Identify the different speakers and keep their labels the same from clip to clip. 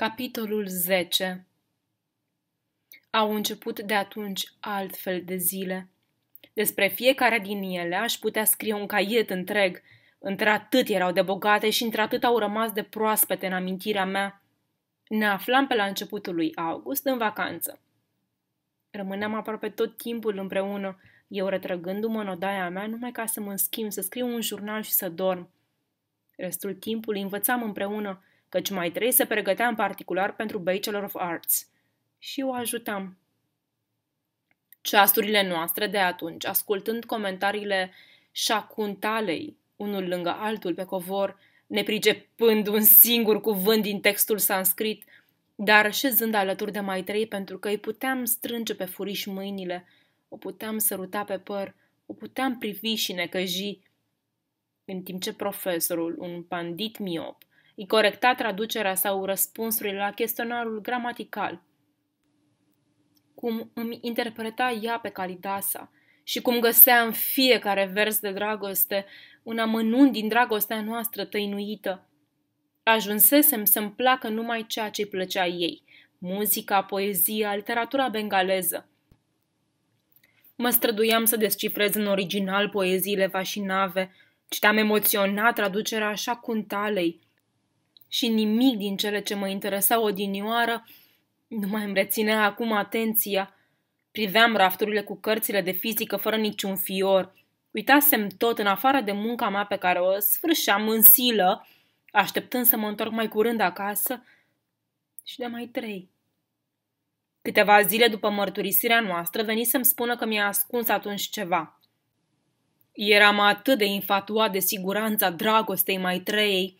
Speaker 1: Capitolul 10 Au început de atunci altfel de zile. Despre fiecare din ele aș putea scrie un caiet întreg. Într-atât erau de bogate și într-atât au rămas de proaspete în amintirea mea. Ne aflam pe la începutul lui august în vacanță. Rămâneam aproape tot timpul împreună, eu retrăgându-mă în odaia mea numai ca să mă schimb, să scriu un jurnal și să dorm. Restul timpului învățam împreună, căci mai trei se pregătea în particular pentru Bachelor of Arts. Și o ajutam. Ceasurile noastre de atunci, ascultând comentariile șacuntalei, unul lângă altul pe covor, nepricepând un singur cuvânt din textul sanscrit, dar șezând alături de mai trei pentru că îi puteam strânge pe furiș mâinile, o puteam săruta pe păr, o puteam privi și necăji, în timp ce profesorul, un pandit miop, îi corecta traducerea sau răspunsurile la chestionarul gramatical. Cum îmi interpreta ea pe Calidasa și cum găsea în fiecare vers de dragoste un amănunt din dragostea noastră tăinuită. Ajunsesem să-mi placă numai ceea ce-i plăcea ei, muzica, poezia, literatura bengaleză. Mă străduiam să descifrez în original poeziile vașinave, citeam emoționat traducerea așa talei, și nimic din cele ce mă interesau odinioară nu mai îmi reținea acum atenția. Priveam rafturile cu cărțile de fizică fără niciun fior. Uitasem tot în afară de munca mea pe care o sfârșeam în silă, așteptând să mă întorc mai curând acasă și de mai trei. Câteva zile după mărturisirea noastră, veni să-mi spună că mi-a ascuns atunci ceva. Eram atât de infatuat de siguranța dragostei mai trei,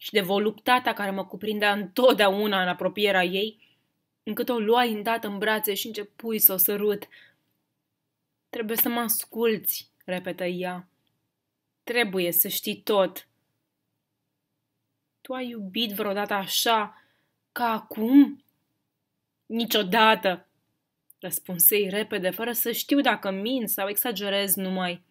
Speaker 1: și de voluptatea care mă cuprindea întotdeauna în apropierea ei, încât o luai îndată în brațe și începui să o sărut. Trebuie să mă asculți, repetă ea. Trebuie să știi tot. Tu ai iubit vreodată așa ca acum? Niciodată, răspunsei repede, fără să știu dacă min sau exagerez numai.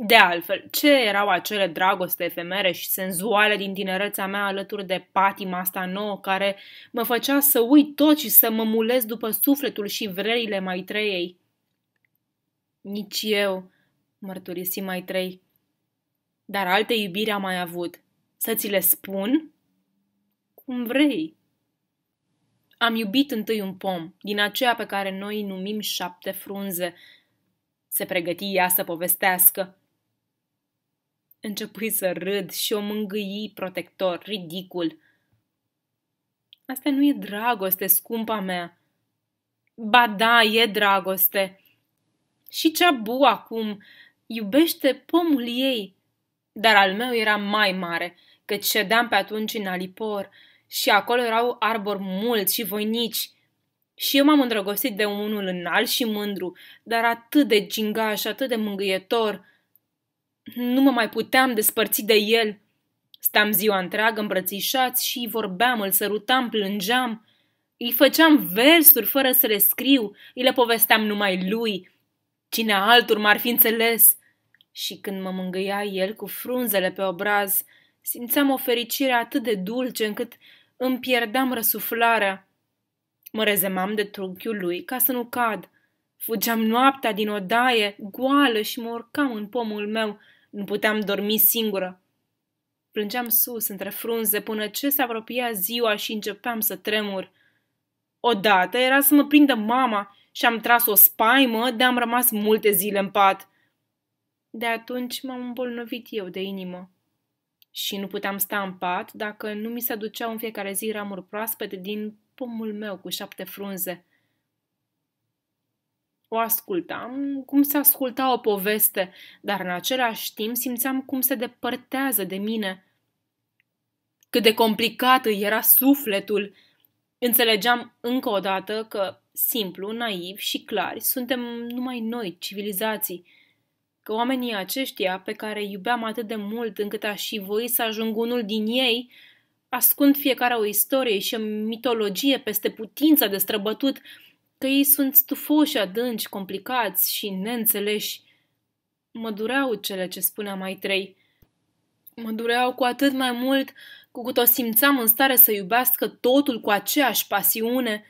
Speaker 1: De altfel, ce erau acele dragoste efemere și senzuale din tinerețea mea alături de patima asta nouă care mă făcea să uit tot și să mă mulez după sufletul și vrerile mai treiei? Nici eu, mărturisi mai trei. Dar alte iubiri am mai avut. Să ți le spun? Cum vrei. Am iubit întâi un pom, din aceea pe care noi numim șapte frunze. Se pregăti ea să povestească. Începui să râd și o mângâi protector, ridicul. Asta nu e dragoste, scumpa mea. Ba da, e dragoste. Și cea bu acum iubește pomul ei. Dar al meu era mai mare, căci ședeam pe atunci în alipor și acolo erau arbori mulți și voinici. Și eu m-am îndrăgostit de unul înalt și mândru, dar atât de gingaș, atât de mângâietor – nu mă mai puteam despărți de el. Stam ziua întreagă îmbrățișați și îi vorbeam, îl sărutam, plângeam. Îi făceam versuri fără să le scriu, îi le povesteam numai lui. Cine altul m-ar fi înțeles? Și când mă mângâia el cu frunzele pe obraz, simțeam o fericire atât de dulce încât îmi pierdeam răsuflarea. Mă rezemam de trunchiul lui ca să nu cad. Fugeam noaptea din odaie, goală și mă urcam în pomul meu, nu puteam dormi singură. Plângeam sus, între frunze, până ce se apropia ziua și începeam să tremur. Odată era să mă prindă mama și am tras o spaimă de am rămas multe zile în pat. De atunci m-am îmbolnăvit eu de inimă. Și nu puteam sta în pat dacă nu mi se aduceau în fiecare zi ramuri proaspete din pomul meu cu șapte frunze. O ascultam cum se asculta o poveste, dar în același timp simțeam cum se depărtează de mine. Cât de complicat îi era sufletul! Înțelegeam încă o dată că, simplu, naiv și clar, suntem numai noi, civilizații, că oamenii aceștia, pe care iubeam atât de mult încât aș și voi să ajung unul din ei, ascund fiecare o istorie și o mitologie peste putința de străbătut, că ei sunt stufoși, adânci, complicați și neînțeleși. Mă dureau cele ce spunea mai trei. Mă dureau cu atât mai mult cu cât o simțeam în stare să iubească totul cu aceeași pasiune,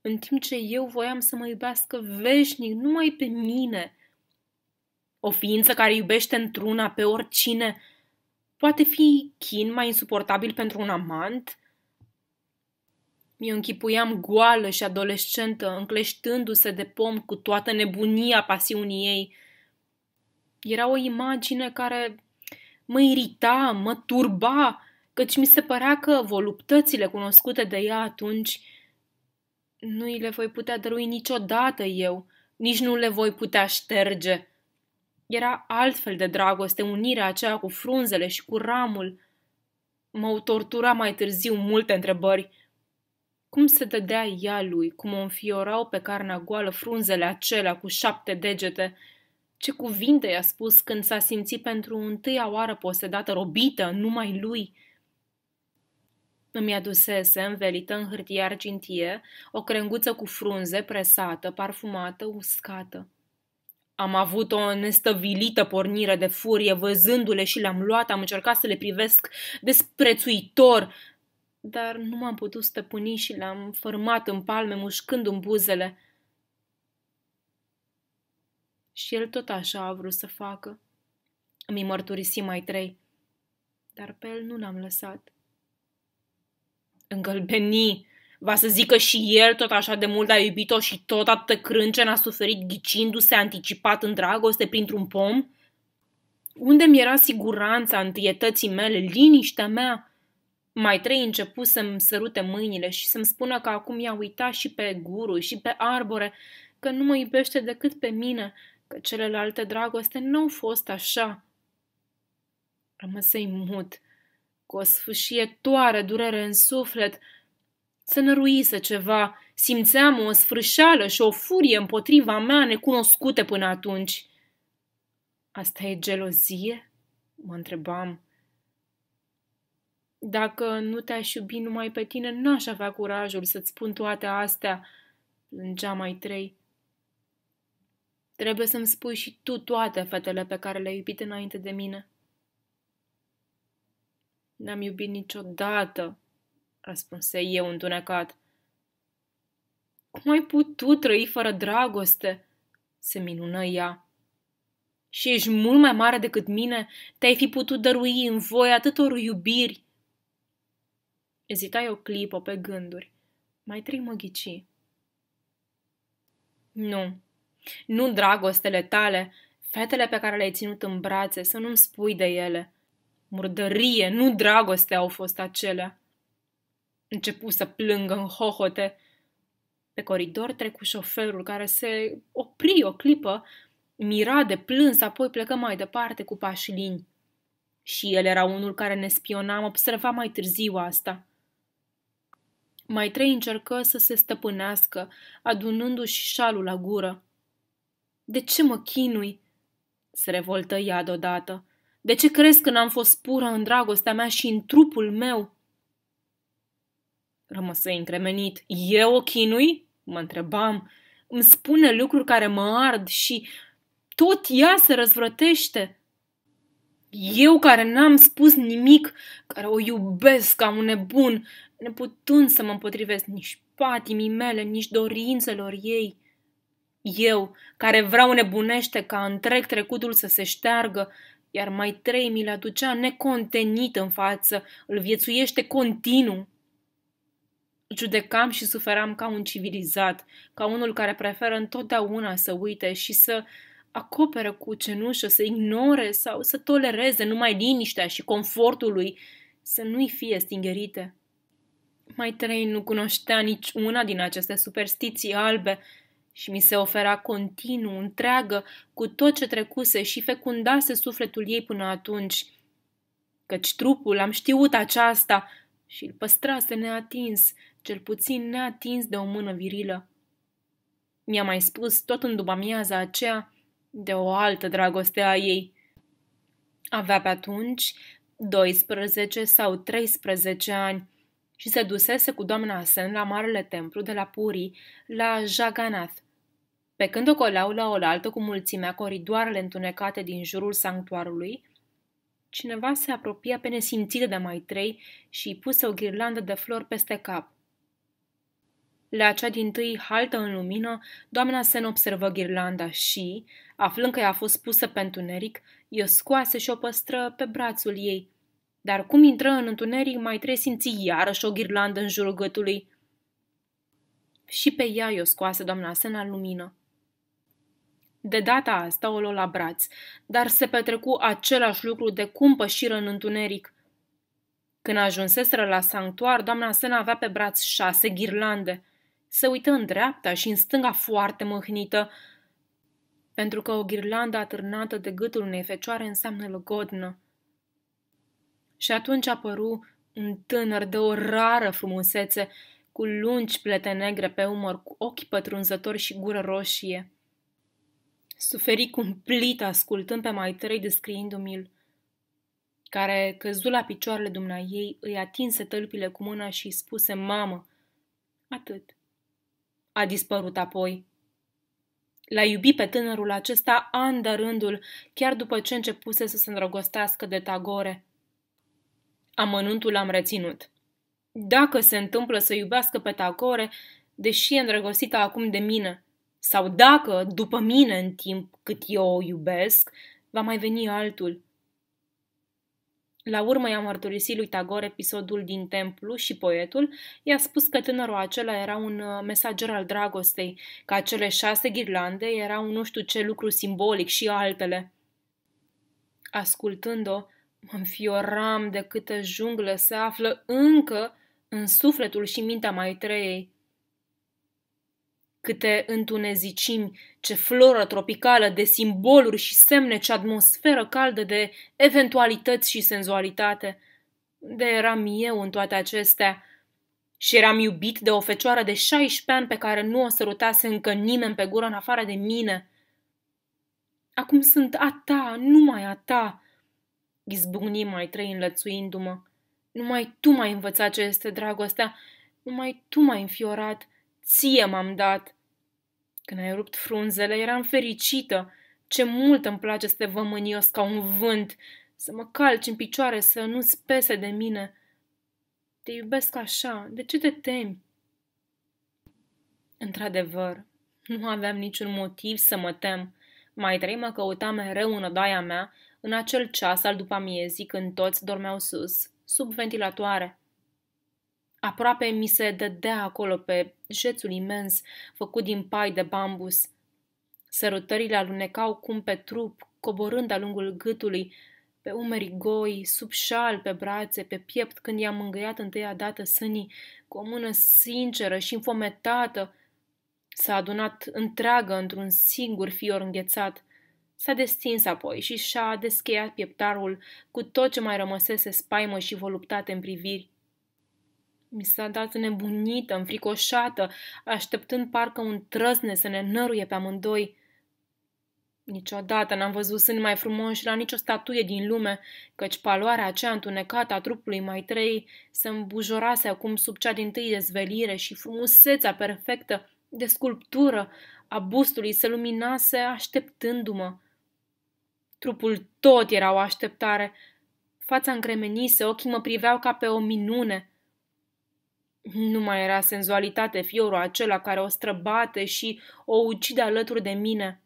Speaker 1: în timp ce eu voiam să mă iubească veșnic, numai pe mine. O ființă care iubește într-una pe oricine poate fi chin mai insuportabil pentru un amant – mi-o închipuiam goală și adolescentă, încleștându-se de pom cu toată nebunia pasiunii ei. Era o imagine care mă irita, mă turba, căci mi se părea că voluptățile cunoscute de ea atunci nu îi le voi putea dărui niciodată eu, nici nu le voi putea șterge. Era altfel de dragoste unirea aceea cu frunzele și cu ramul. Mă tortura mai târziu multe întrebări, cum se dădea ea lui, cum o înfiorau pe carnea goală frunzele acelea cu șapte degete. Ce cuvinte i-a spus când s-a simțit pentru întâia oară posedată, robită, numai lui – îmi adusese, învelită în hârtie argintie, o crenguță cu frunze presată, parfumată, uscată. Am avut o nestăvilită pornire de furie, văzându-le și le-am luat, am încercat să le privesc desprețuitor, dar nu m-am putut stăpâni și l-am format în palme, mușcându-mi buzele. Și el tot așa a vrut să facă. Îmi mărturisi mai trei, dar pe el nu l-am lăsat. Îngălbeni! Va să zică și el tot așa de mult a iubit-o și tot crânce crâncen a suferit ghicindu-se anticipat în dragoste printr-un pom? Unde mi era siguranța întâietății mele, liniștea mea? Mai trei începu să-mi sărute mâinile și să-mi spună că acum i-a uitat și pe guru și pe arbore, că nu mă iubește decât pe mine, că celelalte dragoste nu au fost așa. Rămăsei mut, cu o sfâșietoare durere în suflet, să năruise ceva, simțeam o sfârșeală și o furie împotriva mea necunoscute până atunci. Asta e gelozie? Mă întrebam. Dacă nu te-aș iubi numai pe tine, n-aș avea curajul să-ți spun toate astea, plângea mai trei. Trebuie să-mi spui și tu toate fetele pe care le-ai iubit înainte de mine. N-am iubit niciodată, răspunse eu întunecat. Cum ai putut trăi fără dragoste? se minună ea. Și ești mult mai mare decât mine, te-ai fi putut dărui în voi atâtor iubiri. Ezitai o clipă pe gânduri. Mai trei ghici. Nu. Nu dragostele tale, fetele pe care le-ai ținut în brațe, să nu-mi spui de ele. Murdărie, nu dragoste au fost acelea. Începu să plângă în hohote. Pe coridor trecu șoferul care se opri o clipă, mira de plâns, apoi plecă mai departe cu pași Și el era unul care ne spiona, observa mai târziu asta. Mai trei încercă să se stăpânească, adunându-și șalul la gură. De ce mă chinui?" se revoltă ea deodată. De ce crezi că n-am fost pură în dragostea mea și în trupul meu?" Rămăsă încremenit. Eu o chinui?" mă întrebam. Îmi spune lucruri care mă ard și tot ea se răzvrătește. Eu care n-am spus nimic, care o iubesc ca un nebun, neputând să mă împotrivesc nici patimii mele, nici dorințelor ei. Eu, care vreau nebunește ca întreg trecutul să se șteargă, iar mai trei mi le aducea necontenit în față, îl viețuiește continuu. Judecam și suferam ca un civilizat, ca unul care preferă întotdeauna să uite și să acopere cu cenușă, să ignore sau să tolereze numai liniștea și confortul lui, să nu-i fie stingerite. Mai trei nu cunoștea nici una din aceste superstiții albe și mi se ofera continuu, întreagă, cu tot ce trecuse și fecundase sufletul ei până atunci. Căci trupul am știut aceasta și îl păstrase neatins, cel puțin neatins de o mână virilă. Mi-a mai spus tot în dubamiaza aceea de o altă dragoste a ei. Avea pe atunci 12 sau 13 ani și se dusese cu doamna Asen la marele templu de la Puri, la Jagannath. Pe când ocoleau la oaltă cu mulțimea coridoarele întunecate din jurul sanctuarului, cineva se apropia pe nesimțire de mai trei și îi puse o ghirlandă de flori peste cap. La cea din tâi haltă în lumină, doamna Sen observă ghirlanda și, aflând că i-a fost pusă pentru neric, i-o scoase și o păstră pe brațul ei, dar cum intră în întuneric, mai simți iarăși o ghirlandă în jurul gâtului. Și pe ea i-o scoase doamna Sena în lumină. De data asta o luă la braț, dar se petrecu același lucru de cum pășiră în întuneric. Când ajunseseră la sanctuar, doamna Sena avea pe braț șase ghirlande. Se uită în dreapta și în stânga foarte mâhnită, pentru că o ghirlandă atârnată de gâtul unei fecioare înseamnă logodnă și atunci apăru un tânăr de o rară frumusețe, cu lungi plete negre pe umăr, cu ochi pătrunzători și gură roșie. Suferi cumplit ascultând pe mai trei descriindu-mi l care căzu la picioarele dumna ei, îi atinse tălpile cu mâna și îi spuse, mamă, atât. A dispărut apoi. L-a iubit pe tânărul acesta an de rândul, chiar după ce începuse să se îndrăgostească de Tagore – Amănuntul am reținut. Dacă se întâmplă să iubească pe tacore, deși e îndrăgostită acum de mine, sau dacă, după mine în timp cât eu o iubesc, va mai veni altul. La urmă i-a mărturisit lui Tagore episodul din templu și poetul i-a spus că tânărul acela era un uh, mesager al dragostei, că acele șase ghirlande erau nu știu ce lucru simbolic și altele. Ascultând-o, Mă înfioram de câtă junglă se află încă în sufletul și mintea mai treiei. Câte întunezicimi, ce floră tropicală de simboluri și semne, ce atmosferă caldă de eventualități și senzualitate. De eram eu în toate acestea și eram iubit de o fecioară de 16 ani pe care nu o sărutase încă nimeni pe gură în afară de mine. Acum sunt a ta, numai a ta, Izbucni mai trei înlățuindu-mă. Numai tu m-ai învățat ce este dragostea, numai tu m-ai înfiorat, ție m-am dat. Când ai rupt frunzele, eram fericită. Ce mult îmi place să te vămânios ca un vânt, să mă calci în picioare, să nu-ți pese de mine. Te iubesc așa, de ce te temi? Într-adevăr, nu aveam niciun motiv să mă tem. Mai trei mă căuta mereu în odaia mea în acel ceas al după amiezii când toți dormeau sus, sub ventilatoare. Aproape mi se dădea acolo pe jețul imens, făcut din pai de bambus. Sărutările alunecau cum pe trup, coborând a lungul gâtului, pe umeri goi, sub șal, pe brațe, pe piept, când i-am mângâiat întâia dată sânii, cu o mână sinceră și înfometată, s-a adunat întreagă într-un singur fior înghețat – S-a destins apoi și și-a descheiat pieptarul cu tot ce mai rămăsese spaimă și voluptate în priviri. Mi s-a dat nebunită, înfricoșată, așteptând parcă un trăzne să ne năruie pe amândoi. Niciodată n-am văzut sâni mai frumoși la nicio statuie din lume, căci paloarea aceea întunecată a trupului mai trei se îmbujorase acum sub cea din tâi dezvelire și frumusețea perfectă de sculptură a bustului se luminase așteptându-mă. Trupul tot era o așteptare. Fața încremenise, ochii mă priveau ca pe o minune. Nu mai era senzualitate fiorul acela care o străbate și o ucide alături de mine.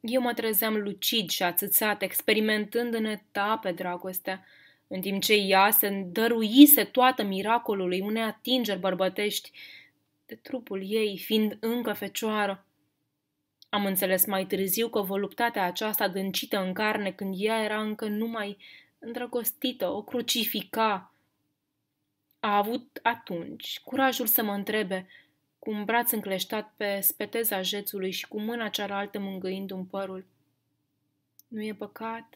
Speaker 1: Eu mă trezeam lucid și ațățat, experimentând în etape dragostea, în timp ce ea se îndăruise toată miracolului unei atingeri bărbătești, de trupul ei fiind încă fecioară. Am înțeles mai târziu că voluptatea aceasta dâncită în carne când ea era încă numai îndrăgostită, o crucifica. A avut atunci curajul să mă întrebe, cu un braț încleștat pe speteza jețului și cu mâna cealaltă mângâind un părul. Nu e păcat?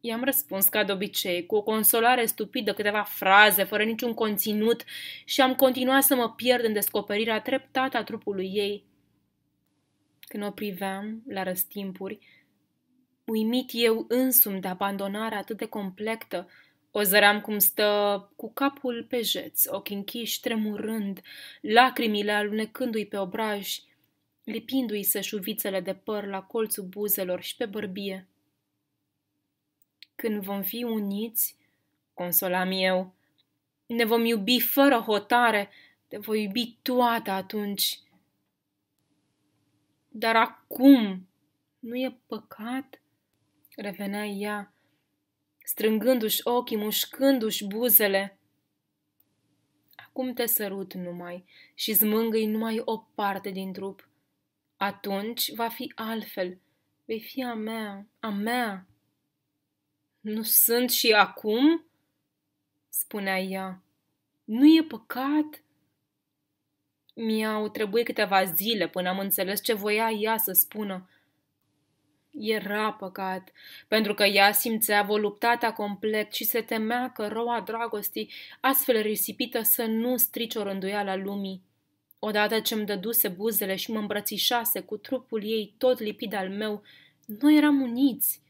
Speaker 1: I-am răspuns ca de obicei, cu o consolare stupidă, câteva fraze, fără niciun conținut, și am continuat să mă pierd în descoperirea treptată a trupului ei când o priveam la răstimpuri, uimit eu însumi de abandonarea atât de completă, o zăram cum stă cu capul pe jeț, ochii închiși, tremurând, lacrimile alunecându-i pe obraj, lipindu-i sășuvițele de păr la colțul buzelor și pe bărbie. Când vom fi uniți, consolam eu, ne vom iubi fără hotare, te voi iubi toată atunci. Dar acum nu e păcat? Revenea ea, strângându-și ochii, mușcându-și buzele. Acum te sărut numai și zmângâi numai o parte din trup. Atunci va fi altfel. Vei fi a mea, a mea. Nu sunt și acum? Spunea ea. Nu e păcat? Mi-au trebuit câteva zile până am înțeles ce voia ea să spună. Era păcat, pentru că ea simțea voluptatea complet și se temea că roa dragostii, astfel risipită, să nu strici o rânduială lumii. Odată ce îmi dăduse buzele și mă îmbrățișase cu trupul ei tot lipid al meu, noi eram uniți.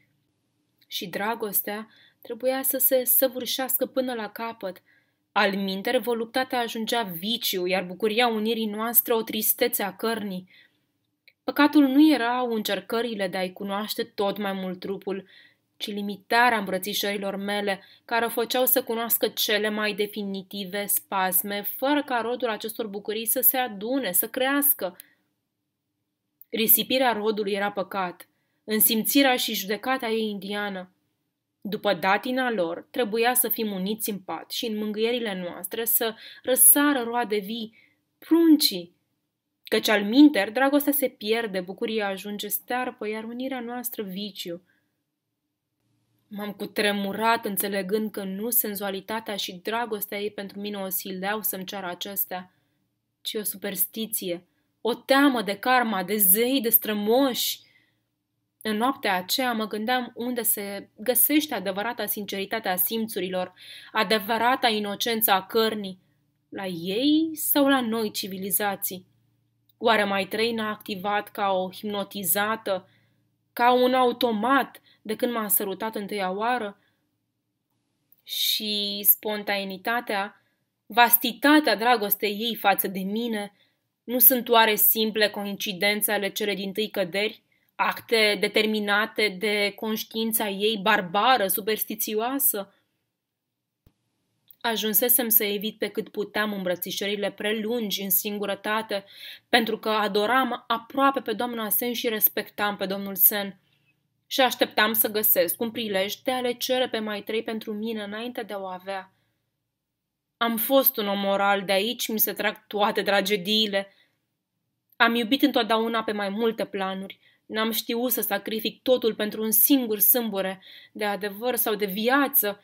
Speaker 1: Și dragostea trebuia să se săvârșească până la capăt – al minter, voluptatea ajungea viciu, iar bucuria unirii noastre o tristețe a cărnii. Păcatul nu era încercările de a-i cunoaște tot mai mult trupul, ci limitarea îmbrățișărilor mele, care o făceau să cunoască cele mai definitive spasme, fără ca rodul acestor bucurii să se adune, să crească. Risipirea rodului era păcat, însimțirea și judecata ei indiană. După datina lor, trebuia să fim uniți în pat și în mângâierile noastre să răsară roade vii, pruncii, căci al minter dragostea se pierde, bucuria ajunge stearpă, iar unirea noastră viciu. M-am cutremurat înțelegând că nu senzualitatea și dragostea ei pentru mine o sileau să-mi ceară acestea, ci o superstiție, o teamă de karma, de zei, de strămoși, în noaptea aceea mă gândeam unde se găsește adevărata sinceritate a simțurilor, adevărata inocență a cărnii, la ei sau la noi civilizații. Oare mai trei n-a activat ca o hipnotizată, ca un automat de când m-a sărutat întâia oară? Și spontanitatea, vastitatea dragostei ei față de mine, nu sunt oare simple coincidențe ale cele din tâi căderi? acte determinate de conștiința ei barbară, superstițioasă. Ajunsesem să evit pe cât puteam îmbrățișările prelungi în singurătate, pentru că adoram aproape pe doamna Sen și respectam pe domnul Sen. Și așteptam să găsesc un prilej de a le cere pe mai trei pentru mine înainte de a o avea. Am fost un om moral de aici mi se trag toate tragediile. Am iubit întotdeauna pe mai multe planuri N-am știut să sacrific totul pentru un singur sâmbure de adevăr sau de viață.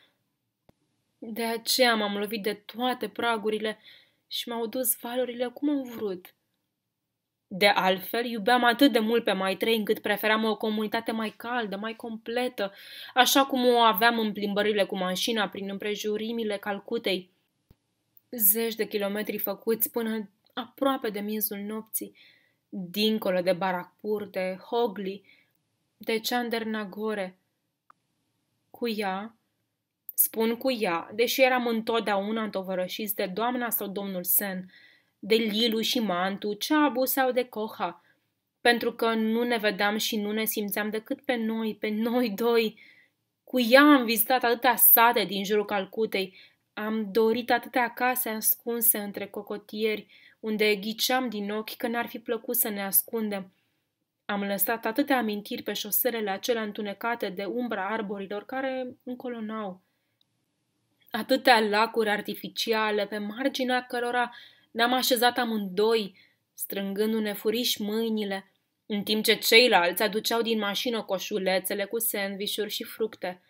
Speaker 1: De aceea m-am lovit de toate pragurile și m-au dus valurile cum am vrut. De altfel, iubeam atât de mult pe mai trei încât preferam o comunitate mai caldă, mai completă, așa cum o aveam în plimbările cu mașina prin împrejurimile Calcutei. Zeci de kilometri făcuți până aproape de miezul nopții, dincolo de Barakpur, de Hogli, de Chandernagore. Cu ea, spun cu ea, deși eram întotdeauna întovărășiți de doamna sau domnul Sen, de Lilu și Mantu, Ceabu sau de Coha, pentru că nu ne vedeam și nu ne simțeam decât pe noi, pe noi doi. Cu ea am vizitat atâtea sate din jurul Calcutei, am dorit atâtea case ascunse între cocotieri, unde ghiceam din ochi că n-ar fi plăcut să ne ascundem. Am lăsat atâtea amintiri pe șoselele acelea întunecate de umbra arborilor care încolonau. Atâtea lacuri artificiale pe marginea cărora ne-am așezat amândoi, strângându-ne furiș mâinile, în timp ce ceilalți aduceau din mașină coșulețele cu sandvișuri și fructe.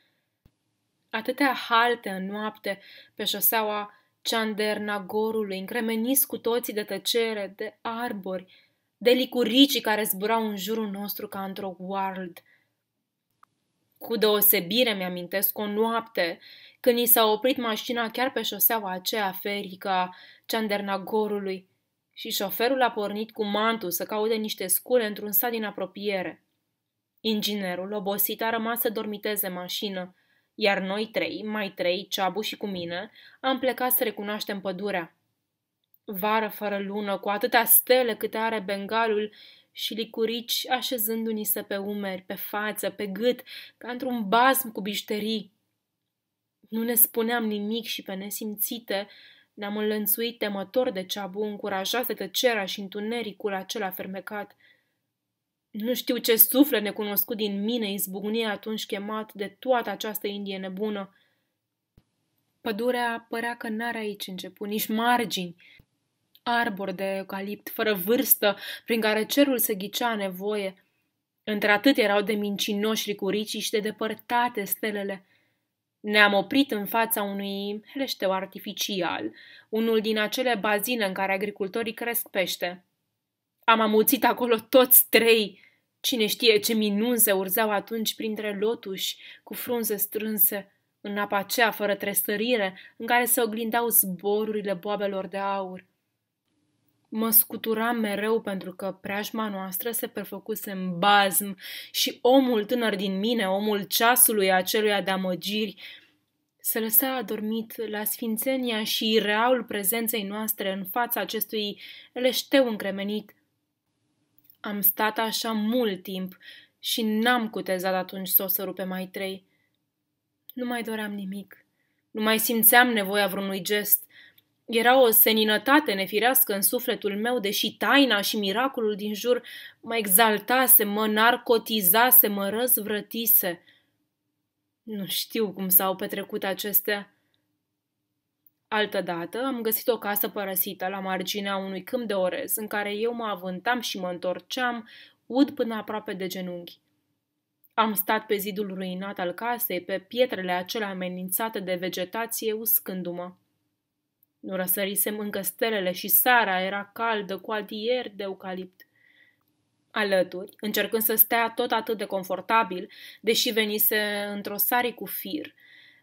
Speaker 1: Atâtea halte în noapte pe șoseaua ceandernagorului, încremeniți cu toții de tăcere, de arbori, de licuricii care zburau în jurul nostru ca într-o world. Cu deosebire mi-amintesc o noapte când i s-a oprit mașina chiar pe șoseaua aceea ferică a Ceandernagorului și șoferul a pornit cu mantul să caute niște scule într-un sat din apropiere. Inginerul, obosit, a rămas să dormiteze mașină, iar noi trei, mai trei, Ceabu și cu mine, am plecat să recunoaștem pădurea. Vară fără lună, cu atâtea stele câte are bengalul și licurici așezându-ni se pe umeri, pe față, pe gât, ca într-un basm cu bișterii. Nu ne spuneam nimic și pe nesimțite ne-am înlănțuit temător de ceabu, încurajat de tăcerea și întunericul acela fermecat – nu știu ce suflet necunoscut din mine izbucnie atunci chemat de toată această indie nebună. Pădurea părea că n-are aici început, nici margini. Arbor de eucalipt, fără vârstă, prin care cerul se ghicea nevoie. Între atât erau de mincinoși ricuricii și de depărtate stelele. Ne-am oprit în fața unui heleșteu artificial, unul din acele bazine în care agricultorii cresc pește. Am amuțit acolo toți trei. Cine știe ce minuni se urzeau atunci printre lotuși, cu frunze strânse, în apa aceea fără trestărire în care se oglindeau zborurile boabelor de aur. Mă scuturam mereu pentru că preajma noastră se perfăcuse în bazm și omul tânăr din mine, omul ceasului aceluia de amăgiri, se lăsa adormit la sfințenia și reaul prezenței noastre în fața acestui leșteu încremenit, am stat așa mult timp și n-am cutezat atunci să o săru pe mai trei. Nu mai doream nimic. Nu mai simțeam nevoia vreunui gest. Era o seninătate nefirească în sufletul meu, deși taina și miracolul din jur mă exaltase, mă narcotizase, mă răzvrătise. Nu știu cum s-au petrecut acestea. Altădată am găsit o casă părăsită la marginea unui câmp de orez în care eu mă avântam și mă întorceam, ud până aproape de genunchi. Am stat pe zidul ruinat al casei, pe pietrele acele amenințate de vegetație, uscându-mă. Nu răsărisem încă stelele și sara era caldă cu adieri de eucalipt. Alături, încercând să stea tot atât de confortabil, deși venise într-o sari cu fir –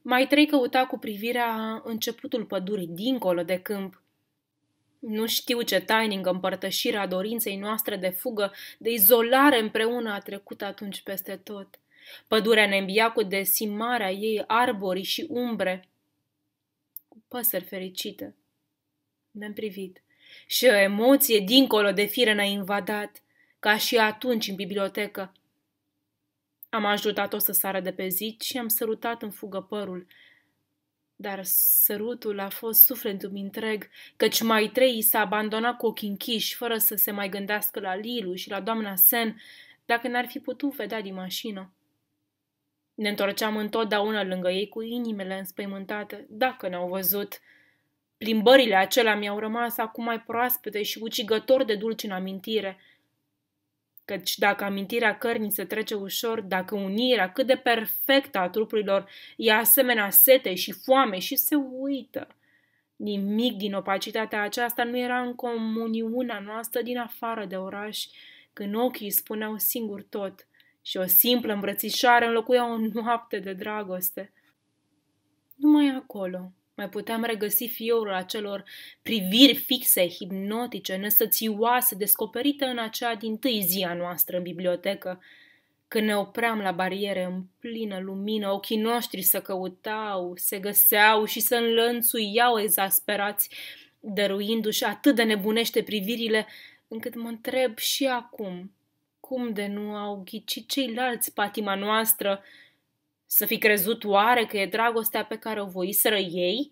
Speaker 1: mai trei căuta cu privirea începutul pădurii dincolo de câmp. Nu știu ce tainingă împărtășirea dorinței noastre de fugă, de izolare împreună a trecut atunci peste tot. Pădurea ne îmbia cu desimarea ei arborii și umbre, cu păsări fericite. Ne-am privit și o emoție dincolo de fire ne-a invadat, ca și atunci în bibliotecă, am ajutat-o să sară de pe zid și am sărutat în fugă părul. Dar sărutul a fost sufletul întreg, căci mai trei s-a abandonat cu ochii închiși, fără să se mai gândească la Lilu și la doamna Sen, dacă n-ar fi putut vedea din mașină. Ne întorceam întotdeauna lângă ei cu inimile înspăimântate, dacă ne-au văzut. Plimbările acelea mi-au rămas acum mai proaspete și ucigător de dulci în amintire – căci dacă amintirea cărnii se trece ușor, dacă unirea cât de perfectă a trupurilor e asemenea sete și foame și se uită. Nimic din opacitatea aceasta nu era în comuniunea noastră din afară de oraș, când ochii spuneau singur tot și o simplă îmbrățișare înlocuia o noapte de dragoste. Numai acolo, mai puteam regăsi fiorul acelor priviri fixe, hipnotice, nesățioase, descoperite în acea din tâi zi a noastră în bibliotecă. Când ne opream la bariere în plină lumină, ochii noștri se căutau, se găseau și se înlănțuiau exasperați, dăruindu-și atât de nebunește privirile, încât mă întreb și acum, cum de nu au ghicit ceilalți patima noastră, să fi crezut oare că e dragostea pe care o voiseră ei?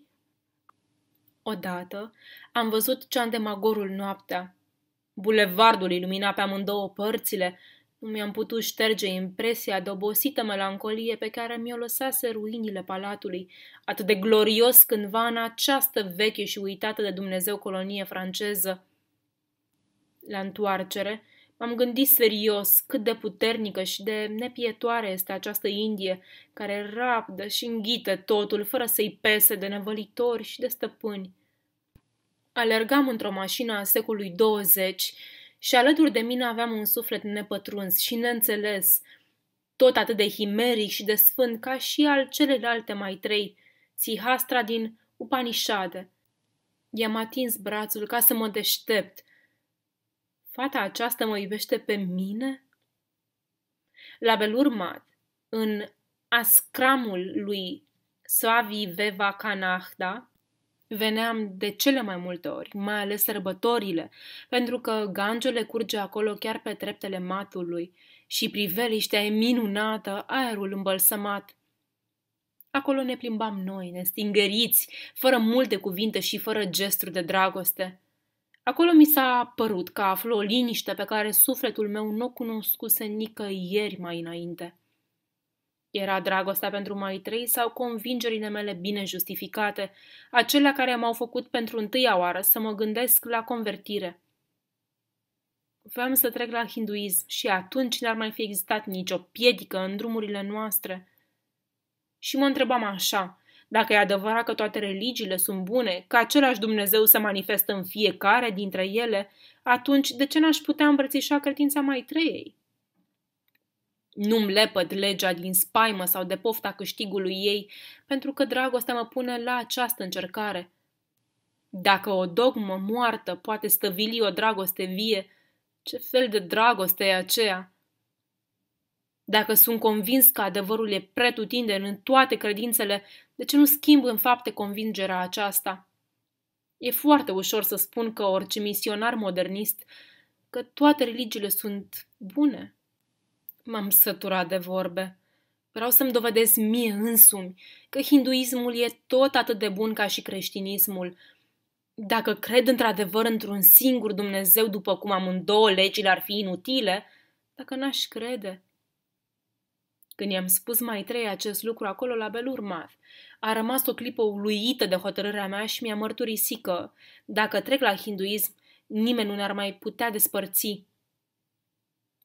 Speaker 1: Odată am văzut ceandemagorul noaptea. Bulevardul ilumina pe amândouă părțile. Nu mi-am putut șterge impresia de obosită melancolie pe care mi-o lăsase ruinile palatului, atât de glorios cândva în această veche și uitată de Dumnezeu colonie franceză. La întoarcere, M-am gândit serios cât de puternică și de nepietoare este această Indie, care rabdă și înghită totul fără să-i pese de nevălitori și de stăpâni. Alergam într-o mașină a secolului 20 și alături de mine aveam un suflet nepătruns și neînțeles, tot atât de himeric și de sfânt ca și al celelalte mai trei, Sihastra din Upanishade. I-am atins brațul ca să mă deștept – fata aceasta mă iubește pe mine? La belurmat, în ascramul lui Savi Veva Canahda, veneam de cele mai multe ori, mai ales sărbătorile, pentru că gangele curge acolo chiar pe treptele matului și priveliștea e minunată, aerul îmbălsămat. Acolo ne plimbam noi, nestingăriți, fără multe cuvinte și fără gesturi de dragoste. Acolo mi s-a părut că aflu o liniște pe care sufletul meu nu o cunoscuse nicăieri mai înainte. Era dragostea pentru mai trei sau convingerile mele bine justificate, acelea care m-au făcut pentru întâia oară să mă gândesc la convertire. Vreau să trec la hinduism și atunci n-ar mai fi existat nicio piedică în drumurile noastre. Și mă întrebam așa, dacă e adevărat că toate religiile sunt bune, că același Dumnezeu se manifestă în fiecare dintre ele, atunci de ce n-aș putea îmbrățișa credința mai treiei? Nu-mi lepăd legea din spaimă sau de pofta câștigului ei, pentru că dragostea mă pune la această încercare. Dacă o dogmă moartă poate stăvili o dragoste vie, ce fel de dragoste e aceea? Dacă sunt convins că adevărul e pretutindeni în toate credințele, de ce nu schimb în fapte convingerea aceasta? E foarte ușor să spun că orice misionar modernist că toate religiile sunt bune. M-am săturat de vorbe. Vreau să-mi dovedesc mie însumi că hinduismul e tot atât de bun ca și creștinismul. Dacă cred într-adevăr într-un singur Dumnezeu după cum amândouă legile ar fi inutile, dacă n-aș crede, când i-am spus mai trei acest lucru acolo la Belurmath, a rămas o clipă uluită de hotărârea mea și mi-a mărturisit că, dacă trec la hinduism, nimeni nu ne-ar mai putea despărți.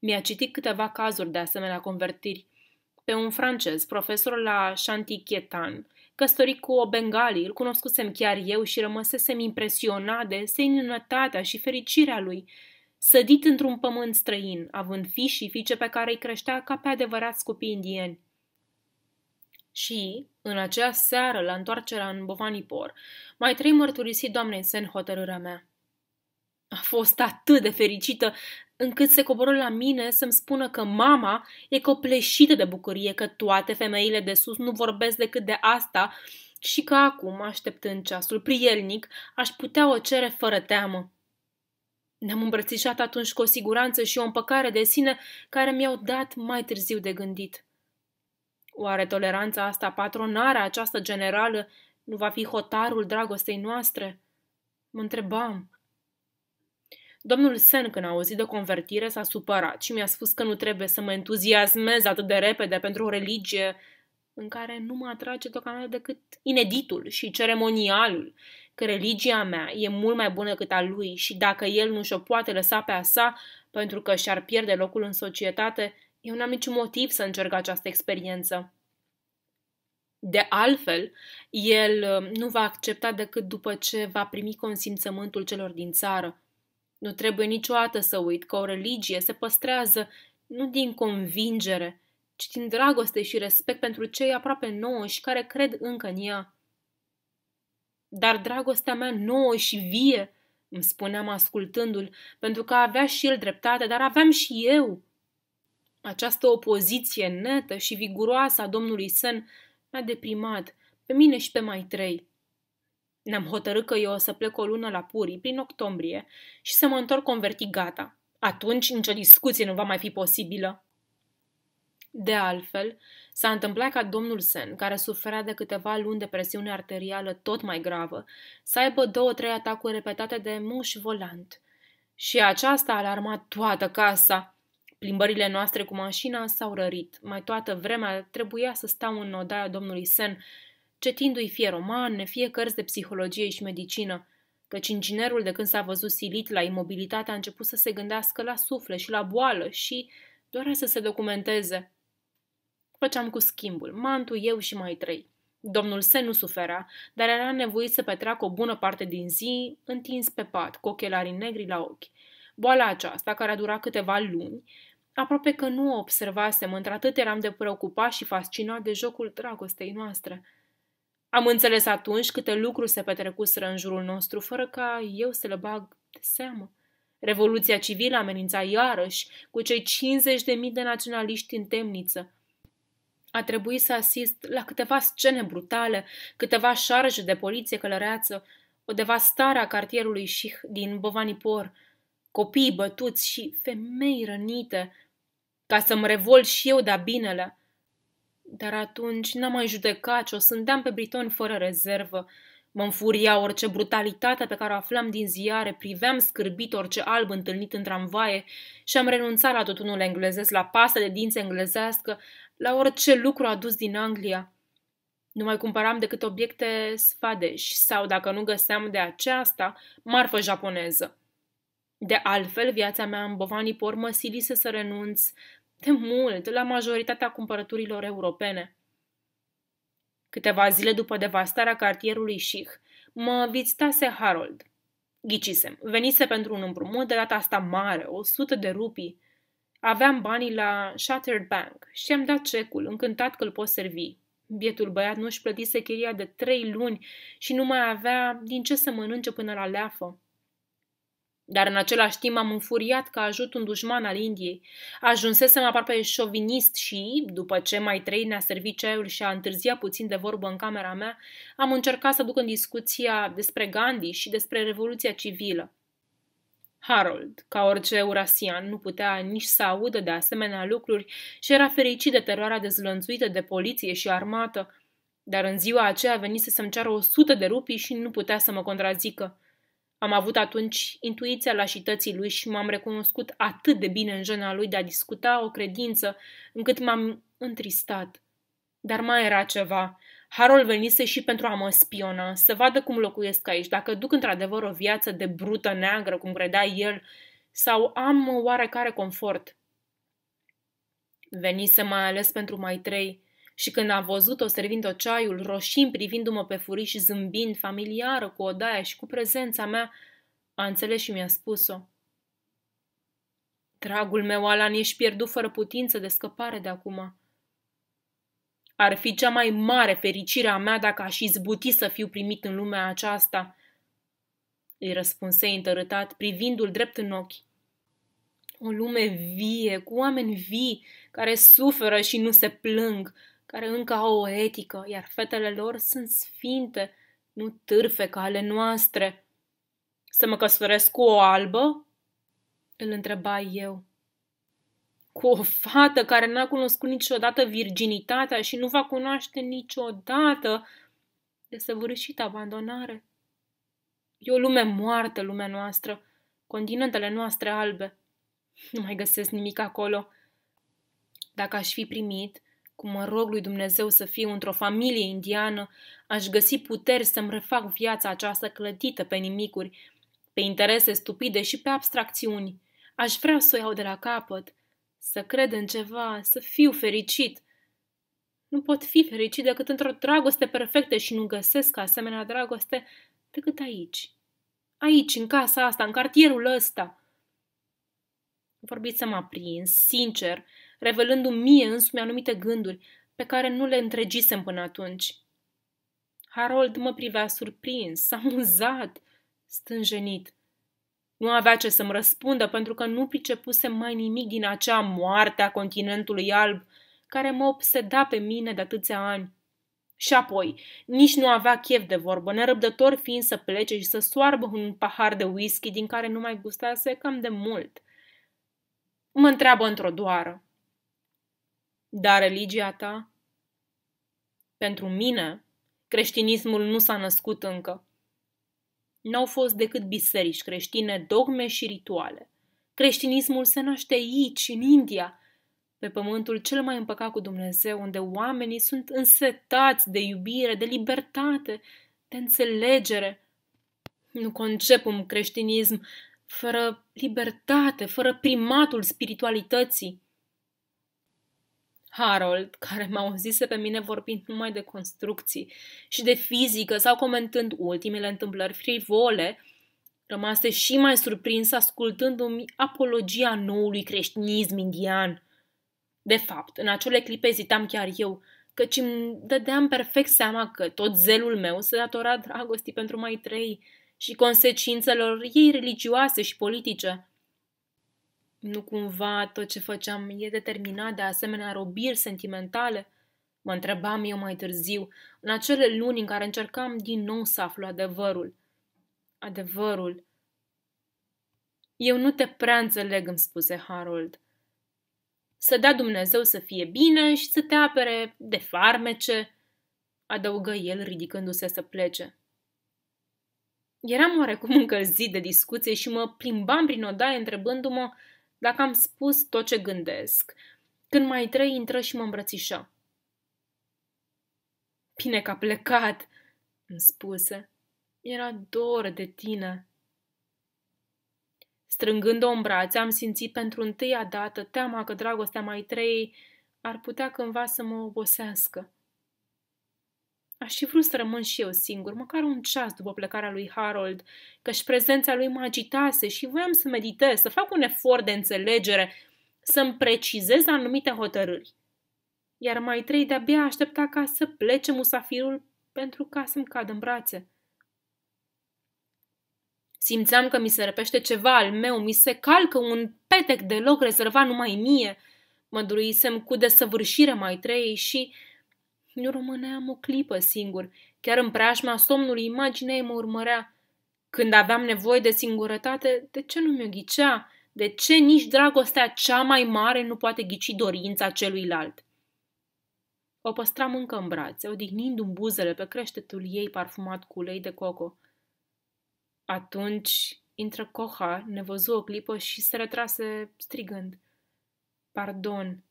Speaker 1: Mi-a citit câteva cazuri de asemenea convertiri. Pe un francez, profesor la Chantiquetan, căsătorit cu o bengali, îl cunoscusem chiar eu și rămăsesem impresionat de seninătatea și fericirea lui – sădit într-un pământ străin, având fi și fiice pe care îi creștea ca pe adevărați copii indieni. Și, în acea seară, la întoarcerea în Bovanipor, mai trei mărturisi doamnei Sen hotărârea mea. A fost atât de fericită încât se coboră la mine să-mi spună că mama e copleșită de bucurie că toate femeile de sus nu vorbesc decât de asta și că acum, așteptând ceasul prielnic, aș putea o cere fără teamă. Ne-am îmbrățișat atunci cu o siguranță și o împăcare de sine care mi-au dat mai târziu de gândit. Oare toleranța asta, patronarea această generală, nu va fi hotarul dragostei noastre? Mă întrebam. Domnul Sen, când a auzit de convertire, s-a supărat și mi-a spus că nu trebuie să mă entuziasmez atât de repede pentru o religie în care nu mă atrage deocamdată decât ineditul și ceremonialul, că religia mea e mult mai bună decât a lui și dacă el nu și-o poate lăsa pe a sa pentru că și-ar pierde locul în societate, eu n-am niciun motiv să încerc această experiență. De altfel, el um, nu va accepta decât după ce va primi consimțământul celor din țară. Nu trebuie niciodată să uit că o religie se păstrează nu din convingere, ci din dragoste și respect pentru cei aproape nouă și care cred încă în ea. Dar dragostea mea nouă și vie, îmi spuneam ascultându-l, pentru că avea și el dreptate, dar aveam și eu. Această opoziție netă și viguroasă a domnului Sen m-a deprimat, pe mine și pe mai trei. Ne-am hotărât că eu o să plec o lună la Puri, prin octombrie, și să mă întorc convertit gata. Atunci nicio discuție nu va mai fi posibilă. De altfel, s-a întâmplat ca domnul Sen, care suferea de câteva luni de presiune arterială tot mai gravă, să aibă două-trei atacuri repetate de muș volant. Și aceasta a alarmat toată casa. Plimbările noastre cu mașina s-au rărit. Mai toată vremea trebuia să stau în odaia domnului Sen, cetindu-i fie romane, fie cărți de psihologie și medicină, căci inginerul de când s-a văzut silit la imobilitate a început să se gândească la suflet și la boală și dorea să se documenteze făceam cu schimbul, mantu, eu și mai trei. Domnul Se nu sufera, dar era nevoit să petreacă o bună parte din zi întins pe pat, cu ochelarii negri la ochi. Boala aceasta, care a durat câteva luni, aproape că nu o observasem, într-atât eram de preocupat și fascinat de jocul dragostei noastre. Am înțeles atunci câte lucruri se petrecuseră în jurul nostru, fără ca eu să le bag de seamă. Revoluția civilă amenința iarăși cu cei 50.000 de naționaliști în temniță, a trebuit să asist la câteva scene brutale, câteva șarje de poliție călăreață, o devastare a cartierului și din Bovanipor, copii bătuți și femei rănite, ca să-mi revolt și eu de-a binele. Dar atunci n-am mai judecat și o sândeam pe britoni fără rezervă, Mă înfuria orice brutalitate pe care o aflam din ziare, priveam scârbit orice alb întâlnit în tramvaie și am renunțat la tutunul englezesc, la pasta de dinți englezească, la orice lucru adus din Anglia. Nu mai cumpăram decât obiecte sfadeși sau, dacă nu găseam de aceasta, marfă japoneză. De altfel, viața mea în Bovanii pe urmă silise să renunț de mult la majoritatea cumpărăturilor europene. Câteva zile după devastarea cartierului Șih, mă vizitase Harold. Ghicisem, venise pentru un împrumut de data asta mare, 100 de rupii. Aveam banii la Shattered Bank și am dat cecul, încântat că îl pot servi. Bietul băiat nu-și plătise chiria de trei luni și nu mai avea din ce să mănânce până la leafă. Dar în același timp am înfuriat că ajut un dușman al Indiei. Ajunsesem aproape șovinist și, după ce mai trei ne-a servit ceaiul și a întârziat puțin de vorbă în camera mea, am încercat să duc în discuția despre Gandhi și despre Revoluția Civilă. Harold, ca orice eurasian, nu putea nici să audă de asemenea lucruri și era fericit de teroarea dezlănțuită de poliție și armată, dar în ziua aceea venise să-mi ceară o sută de rupii și nu putea să mă contrazică. Am avut atunci intuiția lașității lui și m-am recunoscut atât de bine în jena lui de a discuta o credință încât m-am întristat. Dar mai era ceva. Harold venise și pentru a mă spiona, să vadă cum locuiesc aici, dacă duc într-adevăr o viață de brută neagră, cum credea el, sau am oarecare confort. Venise mai ales pentru mai trei, și când am văzut-o servind-o ceaiul, roșim privindu-mă pe furiș și zâmbind, familiară cu odaia și cu prezența mea, a înțeles și mi-a spus-o. Dragul meu, Alan, ești pierdut fără putință de scăpare de acum. Ar fi cea mai mare fericire a mea dacă aș izbuti să fiu primit în lumea aceasta, îi răspunse întărătat, privindu-l drept în ochi. O lume vie, cu oameni vii, care suferă și nu se plâng, care încă au o etică, iar fetele lor sunt sfinte, nu târfe ca ale noastre. Să mă căsătoresc cu o albă? Îl întreba eu. Cu o fată care n-a cunoscut niciodată virginitatea și nu va cunoaște niciodată săvârșită abandonare. E o lume moartă, lumea noastră, continentele noastre albe. Nu mai găsesc nimic acolo. Dacă aș fi primit cum mă rog lui Dumnezeu să fiu într-o familie indiană, aș găsi puteri să-mi refac viața aceasta clătită pe nimicuri, pe interese stupide și pe abstracțiuni. Aș vrea să o iau de la capăt, să cred în ceva, să fiu fericit. Nu pot fi fericit decât într-o dragoste perfectă și nu găsesc asemenea dragoste decât aici. Aici, în casa asta, în cartierul ăsta. Vorbiți să mă aprins, sincer, revelându-mi mie însumi anumite gânduri pe care nu le întregisem până atunci. Harold mă privea surprins, amuzat, stânjenit. Nu avea ce să-mi răspundă pentru că nu pricepuse mai nimic din acea moarte a continentului alb care mă obseda pe mine de atâția ani. Și apoi, nici nu avea chef de vorbă, nerăbdător fiind să plece și să soarbă un pahar de whisky din care nu mai gustase cam de mult. Mă întreabă într-o doară. Dar religia ta? Pentru mine, creștinismul nu s-a născut încă. N-au fost decât biserici creștine, dogme și rituale. Creștinismul se naște aici, în India, pe pământul cel mai împăcat cu Dumnezeu, unde oamenii sunt însetați de iubire, de libertate, de înțelegere. Nu concep un creștinism fără libertate, fără primatul spiritualității. Harold, care m-a auzise pe mine vorbind numai de construcții și de fizică sau comentând ultimele întâmplări frivole, rămase și mai surprins ascultându-mi apologia noului creștinism indian. De fapt, în acele clipe ezitam chiar eu, căci îmi dădeam perfect seama că tot zelul meu se datora dragostii pentru mai trei și consecințelor ei religioase și politice. Nu cumva tot ce făceam e determinat de asemenea robiri sentimentale? Mă întrebam eu mai târziu, în acele luni în care încercam din nou să aflu adevărul. Adevărul. Eu nu te prea înțeleg, îmi spuse Harold. Să dea Dumnezeu să fie bine și să te apere de farmece, adăugă el ridicându-se să plece. Eram oarecum încălzit de discuție și mă plimbam prin odaie întrebându-mă dacă am spus tot ce gândesc, când mai trei intră și mă îmbrățișă. Bine că a plecat, îmi spuse. Era dor de tine. Strângând-o în brațe, am simțit pentru întâia dată teama că dragostea mai trei ar putea cândva să mă obosească. Aș fi vrut să rămân și eu singur, măcar un ceas după plecarea lui Harold, căci prezența lui mă agitase și voiam să meditez, să fac un efort de înțelegere, să-mi precizez anumite hotărâri. Iar mai trei de-abia aștepta ca să plece musafirul pentru ca să-mi cadă în brațe. Simțeam că mi se răpește ceva al meu, mi se calcă un petec de loc rezervat numai mie. Mă duruisem cu desăvârșire mai trei și nu rămâneam o clipă singur. Chiar în preajma somnului imaginea ei mă urmărea. Când aveam nevoie de singurătate, de ce nu mi-o ghicea? De ce nici dragostea cea mai mare nu poate ghici dorința celuilalt? O păstram încă în brațe, odihnindu-mi buzele pe creștetul ei parfumat cu ulei de coco. Atunci intră Coha, ne văzu o clipă și se retrase strigând. Pardon,